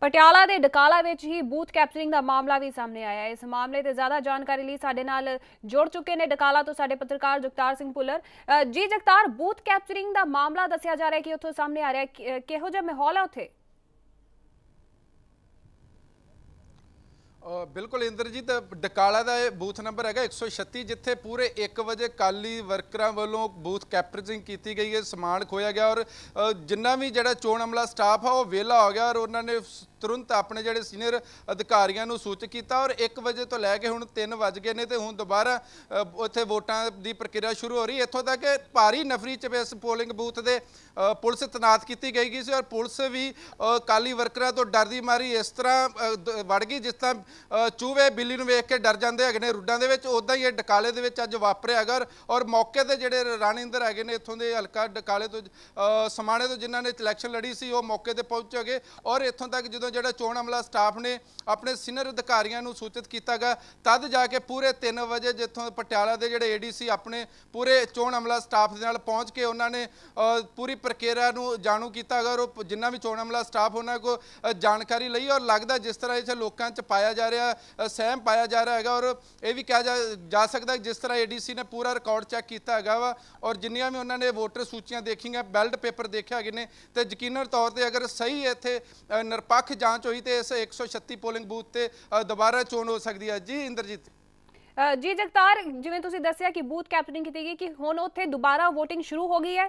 ਪਟਿਆਲਾ ਦੇ ਡਕਾਲਾ ਵਿੱਚ ਹੀ booth capturing ਦਾ ਮਾਮਲਾ ਵੀ ਸਾਹਮਣੇ ਆਇਆ ਹੈ ਇਸ ਮਾਮਲੇ ਤੇ ਜ਼ਿਆਦਾ ਜਾਣਕਾਰੀ ਲਈ ਸਾਡੇ ਨਾਲ ਜੁੜ ਚੁੱਕੇ ਨੇ ਡਕਾਲਾ ਤੋਂ ਸਾਡੇ ਪੱਤਰਕਾਰ ਜਗਤਾਰ ਸਿੰਘ ਪੁੱਲਰ ਜੀ ਜਗਤਾਰ ਬੂਥ ਕੈਪਚਰਿੰਗ ਦਾ ਮਾਮਲਾ ਦੱਸਿਆ ਜਾ ਰਿਹਾ ਕਿ ਉੱਥੋਂ ਸਾਹਮਣੇ ਆ ਰਿਹਾ ਕਿਹੋ ਜਿਹਾ ਮਾਹੌਲ ਹੈ ਉੱਥੇ ਬਿਲਕੁਲ ਇੰਦਰਜੀਤ ਡਕਾਲਾ ਦਾ ਇਹ ਬੂਥ ਨੰਬਰ ਹੈਗਾ 136 ਜਿੱਥੇ ਪੂਰੇ 1 ਵਜੇ ਕਾਲੀ ਵਰਕਰਾਂ ਵੱਲੋਂ ਬੂਥ ਕੈਪਚਰਿੰਗ ਕੀਤੀ ਗਈ ਹੈ ਸਮਾਨ ਖੋਇਆ ਗਿਆ ਔਰ ਜਿੰਨਾ ਵੀ ਜਿਹੜਾ ਚੋਣ ਅਮਲਾ ਸਟਾਫ ਆ ਉਹ ਵਿਹਲਾ ਹੋ ਗਿਆ ਔਰ ਉਹਨਾਂ ਨੇ ਤੁਰੰਤ ਆਪਣੇ ਜਿਹੜੇ ਸੀਨੀਅਰ ਅਧਿਕਾਰੀਆਂ ਨੂੰ ਸੂਚਿਤ ਕੀਤਾ ਔਰ 1 ਵਜੇ ਤੋਂ ਲੈ ਕੇ ਹੁਣ 3 ਵਜ ਗਏ ਨੇ ਤੇ ਹੁਣ ਦੁਬਾਰਾ ਉੱਥੇ ਵੋਟਾਂ ਦੀ ਪ੍ਰਕਿਰਿਆ ਸ਼ੁਰੂ ਹੋ ਰਹੀ ਹੈ ਇੱਥੋਂ ਤੱਕ ਭਾਰੀ ਨਫਰੀ ਚ ਇਸ ਪੋਲਿੰਗ ਬੂਥ ਦੇ ਪੁਲਿਸ ਤਨਾਤ ਕੀਤੀ ਗਈ ਸੀ ਔਰ ਪੁਲਿਸ ਵੀ ਕਾਲੀ ਵਰਕਰਾਂ ਤੋਂ ਡਰਦੀ ਮਾਰੀ ਇਸ ਤਰ੍ਹਾਂ ਵੜ ਗਈ ਜਿਸ ਤਰ੍ਹਾਂ ਚੂਹੇ ਬਿੱਲੀ ਨੂੰ ਵੇਖ ਕੇ ਡਰ ਜਾਂਦੇ ਹੈਗੇ ਨੇ ਰੁੱਡਾਂ ਦੇ ਵਿੱਚ ਉਦਾਂ ਹੀ ਇਹ ਡਕਾਲੇ ਦੇ ਵਿੱਚ ਅੱਜ ਵਾਪਰਿਆ ਅਗਰ ਔਰ ਮੌਕੇ ਤੇ ਜਿਹੜੇ ਰਾਣਿੰਦਰ ਹੈਗੇ ਨੇ ਇੱਥੋਂ ਦੇ ਹਲਕਾ ਡਕਾਲੇ ਤੋਂ ਸਮਾਣੇ ਤੋਂ ਜਿਨ੍ਹਾਂ ਨੇ ਇਲੈਕਸ਼ਨ ਲੜੀ ਸੀ ਉਹ ਮੌਕੇ ਤੇ ਪਹੁੰਚ ਗਏ ਔਰ ਇੱਥੋਂ ਤੱਕ ਜਦੋਂ ਜਿਹੜਾ ਚੋਣ ਅਮਲਾ ਸਟਾਫ ਨੇ ਆਪਣੇ ਸੀਨੀਅਰ ਅਧਿਕਾਰੀਆਂ ਨੂੰ ਸੂਚਿਤ ਕੀਤਾ ਗਿਆ ਤਦ ਜਾ ਕੇ ਪੂਰੇ 3 ਵਜੇ ਜਿੱਥੋਂ ਪਟਿਆਲਾ ਦੇ ਜਿਹੜੇ ਏਡੀਸੀ ਆਪਣੇ ਪੂਰੇ ਚੋਣ ਅਮਲਾ ਸਟਾਫ ਦੇ ਨਾਲ ਪਹੁੰਚ ਕੇ ਉਹਨਾਂ ਨੇ ਪੂਰੀ ਪ੍ਰਕਿਰਿਆ ਨੂੰ ਜਾਣੂ ਕੀਤਾ ਔਰ ਉਹ ਜਿੰਨਾ ਵੀ ਚੋਣ ਅਮਲਾ ਸਟਾਫ ਉਹਨਾਂ ਕੋ ਜਾਣਕਾਰੀ ਲਈ ਔਰ ਲੱਗਦਾ ਜਿਸ ਤਰ੍ਹਾਂ ਇਹ ਲੋਕਾਂ 'ਚ ਪਾਇਆ ਜਾ ਜਾ ਰਿਹਾ ਸਹਿਮ ਪਾਇਆ ਜਾ ਰਿਹਾ ਹੈਗਾ ਔਰ ਇਹ ਵੀ ਕਿਹਾ ਜਾ ਸਕਦਾ ਜਿਸ ਤਰ੍ਹਾਂ ਏਡੀਸੀ ਨੇ ਪੂਰਾ ਰਿਕਾਰਡ ਚੈੱਕ ਕੀਤਾ ਹੈਗਾ ਵਾ ਔਰ ਜਿੰਨੀਆਂ ਵੀ ਉਹਨਾਂ ਨੇ ਵੋਟਰ ਸੂਚੀਆਂ ਦੇਖੀਆਂ ਬੈਲਟ ਪੇਪਰ ਦੇਖਿਆ ਹੈਗੇ ਨੇ ਤੇ ਯਕੀਨਨ ਤੌਰ ਤੇ ਅਗਰ ਸਹੀ ਇੱਥੇ ਨਿਰਪੱਖ ਜਾਂਚ ਹੋਈ ਤੇ ਇਸ 136 ਪੋਲਿੰਗ ਬੂਥ ਤੇ ਦੁਬਾਰਾ ਚੋਣ ਹੋ ਸਕਦੀ ਹੈ ਜੀ ਇੰਦਰਜੀਤ ਜੀ ਜਗਤਾਰ ਜਿਵੇਂ ਤੁਸੀਂ ਦੱਸਿਆ ਕਿ ਬੂਥ ਕੈਪਟਨਿੰਗ ਕੀਤੀ ਗਈ ਕਿ ਹੁਣ ਉੱਥੇ ਦੁਬਾਰਾ VOTING ਸ਼ੁਰੂ ਹੋ ਗਈ ਹੈ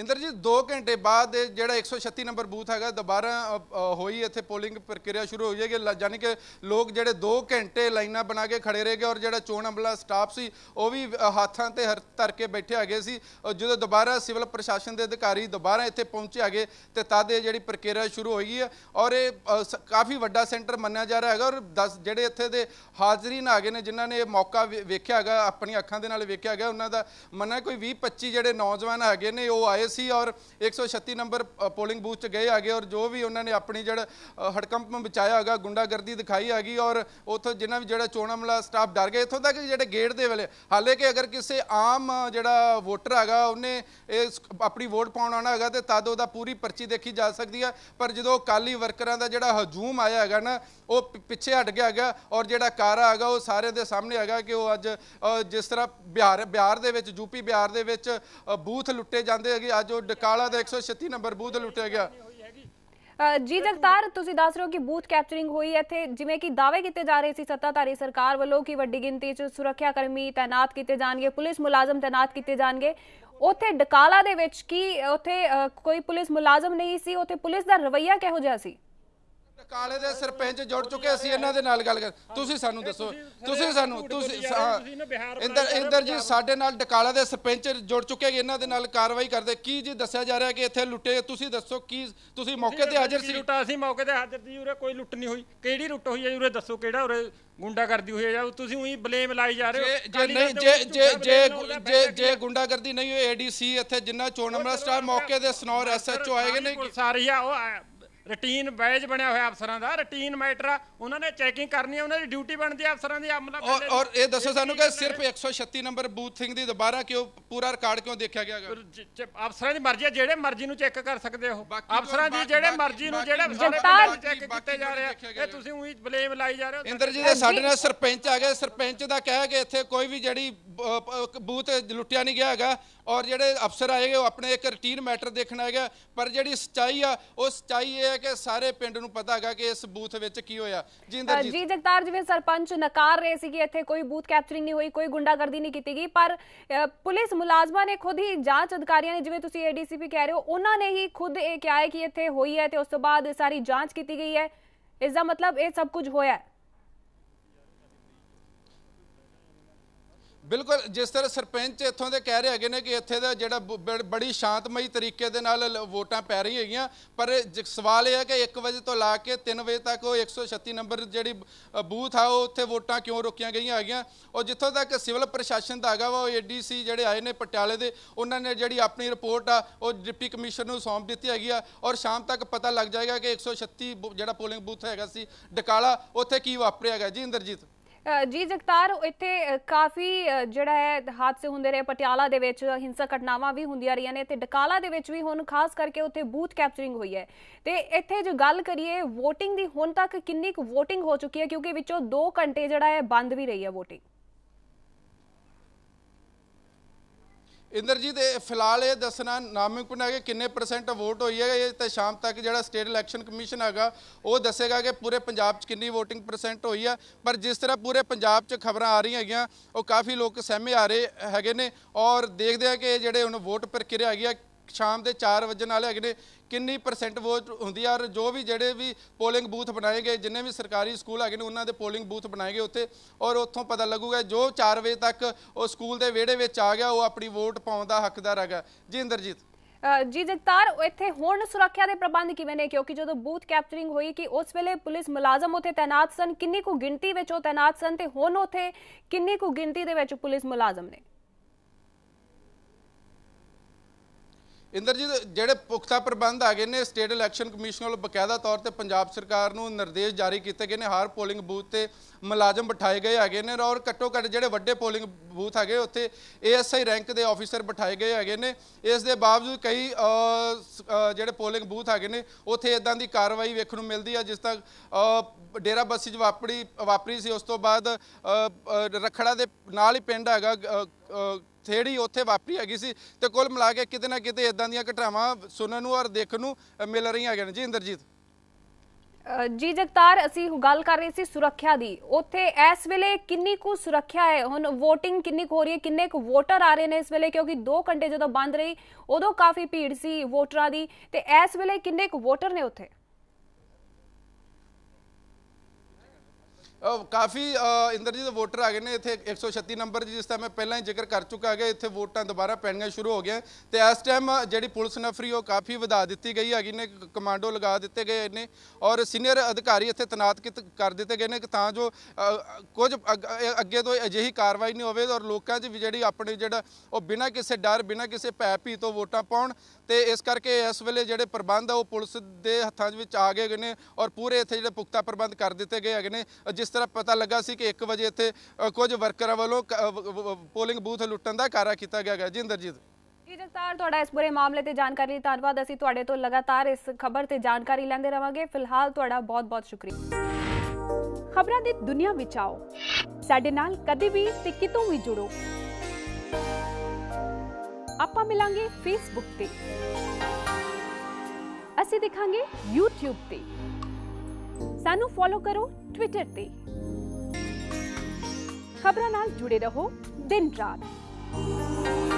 ਇੰਦਰਜੀਤ 2 ਘੰਟੇ ਬਾਅਦ ਜਿਹੜਾ 136 ਨੰਬਰ ਬੂਥ ਹੈਗਾ ਦੁਬਾਰਾ ਹੋਈ ਇੱਥੇ ਪੋਲਿੰਗ ਪ੍ਰਕਿਰਿਆ ਸ਼ੁਰੂ ਹੋ ਜਾਏਗੀ ਯਾਨੀ ਕਿ ਲੋਕ ਜਿਹੜੇ 2 ਘੰਟੇ ਲਾਈਨਾਂ ਬਣਾ ਕੇ ਖੜੇ ਰਹੇਗੇ ਔਰ ਜਿਹੜਾ ਚੋਣ ਅਮਲਾ ਸਟਾਫ ਸੀ ਉਹ ਵੀ ਹੱਥਾਂ ਤੇ ਹਰ ਧਰ ਕੇ ਬੈਠੇ ਹੈਗੇ ਸੀ ਜਦੋਂ ਦੁਬਾਰਾ ਸਿਵਲ ਪ੍ਰਸ਼ਾਸਨ ਦੇ ਅਧਿਕਾਰੀ ਦੁਬਾਰਾ ਇੱਥੇ ਪਹੁੰਚੇ ਹੈਗੇ ਤੇ ਤਦ ਇਹ ਜਿਹੜੀ ਪ੍ਰਕਿਰਿਆ ਸ਼ੁਰੂ ਹੋਈ ਹੈ ਔਰ ਇਹ ਕਾਫੀ ਵੱਡਾ ਸੈਂਟਰ ਮੰਨਿਆ ਜਾ ਰਿਹਾ ਹੈਗਾ ਔਰ 10 ਜਿਹੜੇ ਇੱਥੇ ਦੇ ਹਾਜ਼ਰੀਨ ਆ ਗਏ ਨੇ ਜਿਨ੍ਹਾਂ ਨੇ ਇਹ ਮੌਕਾ ਵੇਖਿਆ ਹੈਗਾ ਆਪਣੀ ਅੱਖਾਂ ਦੇ ਨਾਲ ਵੇਖਿਆ ਹੈਗਾ ਉਹਨਾਂ ਦਾ ਮੰਨਿਆ ਕੋਈ 20 25 ਜਿਹੜੇ ਨੌਜਵਾਨ ਹੈਗੇ ਨੇ ਉਹ ਆਏ ਗਏ ਸੀ ਔਰ 136 ਨੰਬਰ ਪੋਲਿੰਗ ਬੂਥ 'ਚ ਗਏ ਆਗੇ ਔਰ ਜੋ ਵੀ ਉਹਨਾਂ ਨੇ ਆਪਣੀ ਜਿਹੜਾ ਹੜਕੰਪ ਬਚਾਇਆ ਹੈਗਾ ਗੁੰਡਾਗਰਦੀ ਦਿਖਾਈ ਹੈਗੀ ਔਰ ਉਥੋਂ ਜਿੰਨਾ ਵੀ ਜਿਹੜਾ ਚੋਣ ਅਮਲਾ ਸਟਾਫ ਡਰ ਗਏ ਇਥੋਂ ਤੱਕ ਜਿਹੜੇ ਗੇਟ ਦੇ ਵੇਲੇ ਹਾਲੇ ਕਿ ਅਗਰ ਕਿਸੇ ਆਮ ਜਿਹੜਾ ਵੋਟਰ ਹੈਗਾ ਉਹਨੇ ਇਹ ਆਪਣੀ ਵੋਟ ਪਾਉਣ ਆਣਾ ਹੈਗਾ ਤੇ ਤਦ ਉਹਦਾ ਪੂਰੀ ਪਰਚੀ ਦੇਖੀ ਜਾ ਸਕਦੀ ਹੈ ਪਰ ਜਦੋਂ ਕਾਲੀ ਵਰਕਰਾਂ ਦਾ ਜਿਹੜਾ ਹਜੂਮ ਆਇਆ ਹੈਗਾ ਨਾ ਉਹ ਪਿੱਛੇ ਹਟ ਗਿਆ ਹੈਗਾ ਔਰ ਜਿਹੜਾ ਕਾਰਾ ਹੈਗਾ ਉਹ ਸਾਰੇ ਦੇ ਸਾਹਮਣੇ ਹੈਗਾ ਕਿ ਉਹ ਅੱਜ ਜਿਸ ਤਰ੍ਹਾਂ ਬਿਹਾਰ ਬਿਹਾਰ ਦੇ ਵਿੱਚ ਯੂਪੀ ਬਿਹਾਰ ਦੇ ਵਿੱਚ ਬੂਥ ਲੁੱਟੇ ਜਾਂਦੇ ਹੈਗੇ ਅੱਜ ਜੋ ਡਕਾਲਾ ਦਾ 136 ਨੰਬਰ ਬੂਥ ਲੁੱਟਿਆ ਗਿਆ ਜੀ ਜਗਤਾਰ ਤੁਸੀਂ ਦੱਸ ਰਹੇ ਹੋ ਕਿ ਬੂਥ ਕੈਪਚਰਿੰਗ ਹੋਈ ਇੱਥੇ ਜਿਵੇਂ ਕਿ ਦਾਅਵੇ ਕੀਤੇ ਜਾ ਰਹੇ ਸੀ ਸੱਤਾਧਾਰੀ ਸਰਕਾਰ ਵੱਲੋਂ ਕਿ ਵੱਡੀ ਗਿਣਤੀ 'ਚ ਸੁਰੱਖਿਆ ਕਰਮੀ ਤਾਇਨਾਤ ਕੀਤੇ ਜਾਣਗੇ ਪੁਲਿਸ ਮੁਲਾਜ਼ਮ ਤਾਇਨਾਤ ਕੀਤੇ ਜਾਣਗੇ ਉੱਥੇ ਡਕਾਲਾ ਦੇ ਵਿੱਚ ਕੀ ਉੱਥੇ ਕੋਈ ਪੁਲਿਸ ਮੁਲਾਜ਼ਮ ਨਹੀਂ ਸੀ ਉੱਥੇ ਪੁਲਿਸ ਦਾ ਰਵਈਆ ਕਿਹੋ ਜਿਹਾ ਸੀ ਕਾਲੇ ਦੇ ਸਰਪੰਚ ਜੁੜ ਚੁੱਕੇ ਅਸੀਂ ਇਹਨਾਂ ਦੇ ਨਾਲ ਗੱਲ ਕਰ ਤੁਸੀਂ ਸਾਨੂੰ ਦੱਸੋ ਤੁਸੀਂ ਸਾਨੂੰ ਤੁਸੀਂ ਇੰਦਰ ਇੰਦਰ ਜੀ ਸਾਡੇ ਨਾਲ ਡਕਾਲਾ ਦੇ ਸਰਪੰਚ ਜੁੜ ਚੁੱਕੇ ਇਹਨਾਂ ਦੇ ਨਾਲ ਕਾਰਵਾਈ ਕਰਦੇ ਕੀ ਜੀ ਦੱਸਿਆ ਜਾ ਰਿਹਾ ਕਿ ਇੱਥੇ ਲੁੱਟੇ ਤੁਸੀਂ ਦੱਸੋ ਕੀ ਤੁਸੀਂ ਮੌਕੇ ਤੇ ਹਾਜ਼ਰ ਸੀ ਲੁੱਟਾ ਅਸੀਂ ਮੌਕੇ ਤੇ ਹਾਜ਼ਰ ਸੀ ਉਰੇ ਕੋਈ ਲੁੱਟ ਨਹੀਂ ਹੋਈ ਕਿਹੜੀ ਲੁੱਟ ਹੋਈ ਹੈ ਉਰੇ ਦੱਸੋ ਕਿਹੜਾ ਉਰੇ ਗੁੰਡਾਗਰਦੀ ਹੋਈ ਹੈ ਤੁਸੀਂ ਉਹੀ ਬਲੇਮ ਲਾਈ ਜਾ ਰਹੇ ਹੋ ਜੇ ਨਹੀਂ ਜੇ ਜੇ ਜੇ ਜੇ ਗੁੰਡਾਗਰਦੀ ਨਹੀਂ ਹੋਈ ਐਡੀਸੀ ਇੱਥੇ ਜਿੰਨਾ ਚੋਣ ਨੰਬਰ ਸਟਾਰ ਮੌਕੇ ਤੇ ਸਨੌਰ ਐਸਐਚਓ ਆਏਗੇ ਨਹੀਂ ਸਾਰੇ ਆ ਉਹ ਰੂਟੀਨ ਬੈਜ ਬਣਿਆ ਹੋਇਆ ਅਫਸਰਾਂ ਦਾ ਰੂਟੀਨ ਮੈਟਰ ਆ ਉਹਨਾਂ ਨੇ ਚੈਕਿੰਗ ਕਰਨੀ ਆ ਉਹਨਾਂ ਦੀ ਡਿਊਟੀ ਬਣਦੀ ਆ ਅਫਸਰਾਂ ਦੀ ਅਮਲਾ ਔਰ ਔਰ ਇਹ ਦੱਸੋ ਸਾਨੂੰ ਕਿ ਸਿਰਫ 136 ਨੰਬਰ ਬੂਥ ਸਿੰਘ ਦੀ ਦੁਬਾਰਾ ਕਿਉਂ ਪੂਰਾ ਰਿਕਾਰਡ ਕਿਉਂ ਦੇਖਿਆ ਗਿਆ ਅਫਸਰਾਂ ਦੀ ਮਰਜ਼ੀ ਆ ਜਿਹੜੇ ਮਰਜ਼ੀ ਨੂੰ ਚੈੱਕ ਕਰ ਸਕਦੇ ਹੋ ਅਫਸਰਾਂ ਦੀ ਜਿਹੜੇ ਮਰਜ਼ੀ ਨੂੰ ਜਿਹੜੇ ਚੈੱਕ ਕੀਤੇ ਜਾ ਰਹੇ ਆ ਇਹ ਤੁਸੀਂ ਉਹੀ ਬਲੇਮ ਲਾਈ ਜਾ ਰਹੇ ਹੋ ਇੰਦਰ ਜੀ ਦੇ ਸਾਡੇ ਨਾਲ ਸਰਪੰਚ ਆ ਗਿਆ ਸਰਪੰਚ ਦਾ ਕਹਿ ਕੇ ਇੱਥੇ ਕੋਈ ਵੀ ਜਿਹੜੀ ਬੂਥ ਲੁੱਟਿਆ ਨਹੀਂ ਗਿਆ ਹੈਗਾ ਔਰ ਜਿਹੜੇ ਅਫਸਰ ਆਏਗੇ ਉਹ ਆਪਣੇ ਇੱਕ ਰੂਟੀਨ ਮੈਟਰ ਦੇਖਣ ਆਏਗਾ ਪਰ ਜਿਹੜੀ ਸਚਾਈ ਆ ਉਹ ਸਚਾਈ ਇਹ ਹੈ ਕਿ ਸਾਰੇ ਪਿੰਡ ਨੂੰ ਪਤਾ ਹੈਗਾ ਕਿ ਇਸ ਬੂਥ ਵਿੱਚ ਕੀ ਹੋਇਆ ਜਿੰਦਰ ਜੀ ਜਗਤਾਰ ਜਿਵੇਂ ਸਰਪੰਚ ਨਕਾਰ ਰਹੇ ਸੀ ਕਿ ਇੱਥੇ ਕੋਈ ਬੂਥ ਕੈਪਚਰਿੰਗ ਨਹੀਂ ਹੋਈ ਕੋਈ ਗੁੰਡਾਗਰਦੀ ਨਹੀਂ ਕੀਤੀ ਗਈ ਪਰ ਪੁਲਿਸ ਮੁਲਾਜ਼ਮਾਂ ਨੇ ਖੁਦ ਹੀ ਜਾਂਚ ਅਧਿਕਾਰੀਆਂ ਨੇ ਜਿਵੇਂ ਤੁਸੀਂ ਏਡੀਸੀਪੀ ਕਹਿ ਰਹੇ ਹੋ ਉਹਨਾਂ ਨੇ ਹੀ ਖੁਦ ਇਹ ਕਿਹਾ ਹੈ ਕਿ ਇੱਥੇ ਹੋਈ ਹੈ ਤੇ ਉਸ ਤੋਂ ਬਾਅਦ ਸਾਰੀ ਜਾਂਚ ਕੀਤੀ ਗਈ ਹੈ ਇਸ ਦਾ ਮਤਲਬ ਇਹ ਸਭ ਕੁਝ ਹੋਇਆ ਹੈ ਬਿਲਕੁਲ ਜਿਸ ਤਰ੍ਹਾਂ ਸਰਪੰਚ ਇੱਥੋਂ ਦੇ ਕਹਿ ਰਹੇ ਹੈਗੇ ਨੇ ਕਿ ਇੱਥੇ ਦਾ ਜਿਹੜਾ ਬੜੀ ਸ਼ਾਂਤਮਈ ਤਰੀਕੇ ਦੇ ਨਾਲ ਵੋਟਾਂ ਪੈ ਰਹੀਆਂ ਹੈਗੀਆਂ ਪਰ ਸਵਾਲ ਇਹ ਹੈ ਕਿ 1 ਵਜੇ ਤੋਂ ਲਾ ਕੇ 3 ਵਜੇ ਤੱਕ ਉਹ 136 ਨੰਬਰ ਜਿਹੜੀ ਬੂਥ ਆ ਉਹ ਉੱਥੇ ਵੋਟਾਂ ਕਿਉਂ ਰੋਕੀਆਂ ਗਈਆਂ ਹੈਗੀਆਂ ਔਰ ਜਿੱਥੋਂ ਤੱਕ ਸਿਵਲ ਪ੍ਰਸ਼ਾਸਨ ਦਾ ਹੈਗਾ ਵਾ ਉਹ ਏਡੀਸੀ ਜਿਹੜੇ ਆਏ ਨੇ ਪਟਿਆਲੇ ਦੇ ਉਹਨਾਂ ਨੇ ਜਿਹੜੀ ਆਪਣੀ ਰਿਪੋਰਟ ਆ ਉਹ ਡਿਪਟੀ ਕਮਿਸ਼ਨਰ ਨੂੰ ਸੌਂਪ ਦਿੱਤੀ ਹੈਗੀ ਆ ਔਰ ਸ਼ਾਮ ਤੱਕ ਪਤਾ ਲੱਗ ਜਾਏਗਾ ਕਿ 136 ਜਿਹੜਾ ਪੋਲਿੰਗ ਬੂਥ ਹੈਗਾ ਸੀ ਡਕਾਲਾ ਉੱਥੇ ਕੀ ਵਾਪਰਿਆ ਹੈਗਾ ਜੀ ਇੰਦਰਜੀਤ ਜੀ ਜਗਤਾਰ ਇੱਥੇ ਕਾਫੀ ਜਿਹੜਾ ਹੈ ਹਾਦਸੇ ਹੁੰਦੇ ਰਹੇ ਪਟਿਆਲਾ ਦੇ ਵਿੱਚ ਹਿੰਸਕ ਘਟਨਾਵਾਂ ਵੀ ਹੁੰਦੀਆਂ ਰਹੀਆਂ ਨੇ ਤੇ ਡਕਾਲਾ ਦੇ ਵਿੱਚ ਵੀ ਹੁਣ ਖਾਸ ਕਰਕੇ ਉੱਥੇ ਬੂਥ ਕੈਪਚਰਿੰਗ ਹੋਈ ਹੈ ਤੇ ਇੱਥੇ ਜੋ ਗੱਲ ਕਰੀਏ VOTING ਦੀ ਹੁਣ ਤੱਕ ਕਿੰਨੀ ਕੁ VOTING ਹੋ ਚੁੱਕੀ ਹੈ ਕਿਉਂਕਿ ਵਿੱਚੋਂ 2 ਘੰਟੇ ਜਿਹੜਾ ਹੈ ਬੰਦ ਵੀ ਰਹੀ ਹੈ VOTING ਇੰਦਰਜੀਤ ਇਹ ਫਿਲਹਾਲ ਇਹ ਦੱਸਣਾ ਹੈ ਕਿ ਕਿੰਨੇ ਪਰਸੈਂਟ ਵੋਟ ਹੋਈ ਹੈ ਇਹ ਤੇ ਸ਼ਾਮ ਤੱਕ ਜਿਹੜਾ ਸਟੇਟ ਇਲੈਕਸ਼ਨ ਕਮਿਸ਼ਨ ਹੈਗਾ ਉਹ ਦੱਸੇਗਾ ਕਿ ਪੂਰੇ ਪੰਜਾਬ 'ਚ ਕਿੰਨੀ VOTING ਪਰਸੈਂਟ ਹੋਈ ਹੈ ਪਰ ਜਿਸ ਤਰ੍ਹਾਂ ਪੂਰੇ ਪੰਜਾਬ 'ਚ ਖਬਰਾਂ ਆ ਰਹੀਆਂ ਹੈਗੀਆਂ ਉਹ ਕਾਫੀ ਲੋਕ ਸਹਿਮੇ ਆ ਰਹੇ ਹੈਗੇ ਨੇ ਔਰ ਦੇਖਦੇ ਆ ਕਿ ਜਿਹੜੇ ਹੁਣ ਵੋਟ ਪ੍ਰਕਿਰਿਆ ਹੈਗੀ ਆ ਸ਼ਾਮ ਦੇ 4 ਵਜੇ ਨਾਲ ਹੈਗੇ ਨੇ ਕਿੰਨੀ ਪਰਸੈਂਟ ਵੋਟ ਹੁੰਦੀ ਆ ਔਰ ਜੋ ਵੀ ਜਿਹੜੇ ਵੀ ਪੋਲਿੰਗ ਬੂਥ ਬਣਾਏ ਗਏ ਜਿੰਨੇ ਵੀ ਸਰਕਾਰੀ ਸਕੂਲ ਹੈਗੇ ਨੇ ਉਹਨਾਂ ਦੇ ਪੋਲਿੰਗ ਬੂਥ ਬਣਾਏ ਗਏ ਉੱਥੇ ਔਰ ਉੱਥੋਂ ਪਤਾ ਲੱਗੂਗਾ ਜੋ 4 ਵਜੇ ਤੱਕ ਉਹ ਸਕੂਲ ਦੇ ਵਿਹੜੇ ਵਿੱਚ ਆ ਗਿਆ ਉਹ ਆਪਣੀ ਵੋਟ ਪਾਉਣ ਦਾ ਹੱਕਦਾਰ ਹੈਗਾ ਜੀ ਇੰਦਰਜੀਤ ਜੀ ਜਗਤਾਰ ਇੱਥੇ ਹੁਣ ਸੁਰੱਖਿਆ ਦੇ ਪ੍ਰਬੰਧ ਕਿਵੇਂ ਨੇ ਕਿਉਂਕਿ ਜਦੋਂ ਬੂਥ ਕੈਪਚਰਿੰਗ ਹੋਈ ਕਿ ਉਸ ਵੇਲੇ ਪੁਲਿਸ ਮੁਲਾਜ਼ਮ ਉੱਥੇ ਤਾਇਨਾਤ ਸਨ ਕਿੰਨੀ ਕੁ ਗਿਣਤੀ ਵਿੱਚ ਉਹ ਤਾਇਨਾਤ ਸਨ ਤੇ ਹੁਣ ਉੱਥੇ ਕਿੰਨੀ ਕੁ ਗਿਣਤੀ ਦੇ ਵਿੱਚ ਪੁਲਿਸ ਮੁਲਾਜ਼ਮ ਨੇ ਇੰਦਰਜੀਤ ਜਿਹੜੇ ਪੁਖਤਾ ਪ੍ਰਬੰਧ ਆ ਗਏ ਨੇ ਸਟੇਟ ਇਲੈਕਸ਼ਨ ਕਮਿਸ਼ਨ ਵੱਲੋਂ ਬਕਾਇਦਾ ਤੌਰ ਤੇ ਪੰਜਾਬ ਸਰਕਾਰ ਨੂੰ ਨਿਰਦੇਸ਼ ਜਾਰੀ ਕੀਤੇ ਗਏ ਨੇ ਹਰ ਪੋਲਿੰਗ ਬੂਥ ਤੇ ਮੁਲਾਜ਼ਮ ਬਿਠਾਏ ਗਏ ਹੈਗੇ ਨੇ ਔਰ ਘੱਟੋ ਘੱਟ ਜਿਹੜੇ ਵੱਡੇ ਪੋਲਿੰਗ ਬੂਥ ਹੈਗੇ ਉੱਥੇ ਏਐਸਆਈ ਰੈਂਕ ਦੇ ਆਫੀਸਰ ਬਿਠਾਏ ਗਏ ਹੈਗੇ ਨੇ ਇਸ ਦੇ ਬਾਵਜੂਦ ਕਈ ਜਿਹੜੇ ਪੋਲਿੰਗ ਬੂਥ ਹੈਗੇ ਨੇ ਉੱਥੇ ਇਦਾਂ ਦੀ ਕਾਰਵਾਈ ਵੇਖਣ ਨੂੰ ਮਿਲਦੀ ਆ ਜਿਸ ਤੱਕ ਡੇਰਾ ਬਸੀ ਜਵਾਪੜੀ ਵਾਪਰੀ ਸੀ ਉਸ ਤੋਂ ਬਾਅਦ ਰਖੜਾ ਦੇ ਨਾਲ ਹੀ ਪਿੰਡ ਹੈਗਾ ਥੇੜੀ ਉੱਥੇ ਵਾਪਰੀ ਹੈਗੀ ਸੀ ਤੇ ਕੁੱਲ ਮਿਲਾ ਕੇ ਕਿਤੇ ਨਾ ਕਿਤੇ ਇਦਾਂ ਦੀਆਂ ਘਟਨਾਵਾਂ ਸੁਣਨ ਨੂੰ ਔਰ ਦੇਖਣ ਨੂੰ ਮਿਲ ਰਹੀਆਂ ਹੈਗੀਆਂ ਜੀ ਇੰਦਰਜੀਤ ਜੀ ਜਗਤਾਰ ਅਸੀਂ ਗੱਲ ਕਰ ਰਹੇ ਸੀ ਸੁਰੱਖਿਆ ਦੀ ਉੱਥੇ ਇਸ ਵੇਲੇ ਕਿੰਨੀ ਕੁ ਸੁਰੱਖਿਆ ਹੈ ਹੁਣ VOTING ਕਿੰਨੀ ਕੁ ਹੋ ਰਹੀ ਹੈ ਕਿੰਨੇ ਕੁ VOTER ਆ ਰਹੇ ਨੇ ਇਸ ਵੇਲੇ ਕਿਉਂਕਿ 2 ਘੰਟੇ ਜਦੋਂ ਬੰਦ ਰਹੀ ਉਦੋਂ ਕਾਫੀ ਭੀੜ ਸੀ VOTERਾਂ ਦੀ ਤੇ ਇਸ ਵੇਲੇ ਕਿੰਨੇ ਕੁ VOTER ਨੇ ਉੱਥੇ ਕਾਫੀ ਇੰਦਰਜੀਤ ਵੋਟਰ ਆ ਗਏ ਨੇ ਇੱਥੇ 136 ਨੰਬਰ ਜਿਸ ਦਾ ਮੈਂ ਪਹਿਲਾਂ ਹੀ ਜ਼ਿਕਰ ਕਰ ਚੁੱਕਾ ਹੈਗਾ ਇੱਥੇ ਵੋਟਾਂ ਦੁਬਾਰਾ ਪੈਣੀਆਂ ਸ਼ੁਰੂ ਹੋ ਗਈਆਂ ਤੇ ਇਸ ਟਾਈਮ ਜਿਹੜੀ ਪੁਲਿਸ ਨਫਰੀ ਉਹ ਕਾਫੀ ਵਧਾ ਦਿੱਤੀ ਗਈ ਹੈਗੀ ਨੇ ਕਮਾਂਡੋ ਲਗਾ ਦਿੱਤੇ ਗਏ ਨੇ ਔਰ ਸੀਨੀਅਰ ਅਧਿਕਾਰੀ ਇੱਥੇ ਤਨਾਤ ਕਰ ਦਿੱਤੇ ਗਏ ਨੇ ਕਿ ਤਾਂ ਜੋ ਕੁਝ ਅੱਗੇ ਤੋਂ ਅਜਿਹੀ ਕਾਰਵਾਈ ਨਹੀਂ ਹੋਵੇ ਔਰ ਲੋਕਾਂ 'ਚ ਵੀ ਜਿਹੜੀ ਆਪਣੇ ਜਿਹੜਾ ਉਹ ਬਿਨਾਂ ਕਿਸੇ ਡਰ ਬਿਨਾਂ ਕਿਸੇ ਭੈ ਭੀ ਤੋਂ ਵੋਟਾਂ ਪਾਉਣ ਤੇ ਇਸ ਕਰਕੇ ਇਸ ਵੇਲੇ ਜਿਹੜੇ ਪ੍ਰਬੰਧ ਆ ਉਹ ਪੁਲਿਸ ਦੇ ਹੱਥਾਂ ਵਿੱਚ ਆ ਗਏ ਨੇ ਔਰ ਪੂਰੇ ਇੱਥੇ ਜਿਹੜੇ ਪੁਖਤਾ ਪ੍ਰਬੰਧ ਕਰ ਦਿੱਤੇ ਗਏ ਹੈਗੇ ਨੇ ਜਿਸ ਤਰ੍ਹਾਂ ਪਤਾ ਲੱਗਾ ਸੀ ਕਿ 1 ਵਜੇ ਇੱਥੇ ਕੁਝ ਵਰਕਰਾਂ ਵੱਲੋਂ ਪੋਲਿੰਗ ਬੂਥ ਲੁੱਟਣ ਦਾ ਕਾਰਾ ਕੀਤਾ ਗਿਆ ਹੈ ਜਿੰਦਰਜੀਤ ਜੀ ਜਗਤਾਰ ਤੁਹਾਡਾ ਇਸ ਬੁਰੇ ਮਾਮਲੇ ਤੇ ਜਾਣਕਾਰੀ ਲਈ ਧੰਨਵਾਦ ਅਸੀਂ ਤੁਹਾਡੇ ਤੋਂ ਲਗਾਤਾਰ ਇਸ ਖਬਰ ਤੇ ਜਾਣਕਾਰੀ ਲੈਂਦੇ ਰਵਾਂਗੇ ਫਿਲਹਾਲ ਤੁਹਾਡਾ ਬਹੁਤ-ਬਹੁਤ ਸ਼ੁਕਰੀਆ ਖਬਰਾਂ ਦੀ ਦੁਨੀਆ ਵਿੱਚ ਆਓ ਸਾਡੇ ਨਾਲ ਕਦੇ ਵੀ ਤੇ ਕਿਤੋਂ ਵੀ ਜੁੜੋ ਆਪਾਂ ਮਿਲਾਂਗੇ ਫੇਸਬੁੱਕ ਤੇ ਅਸੀਂ ਦਿਖਾਂਗੇ YouTube ਤੇ ਸਾਨੂੰ ਫੋਲੋ ਕਰੋ ਟਵਿੱਟਰ ਤੇ ਖਬਰਾਂ ਨਾਲ ਜੁੜੇ ਰਹੋ ਦਿਨ ਰਾਤ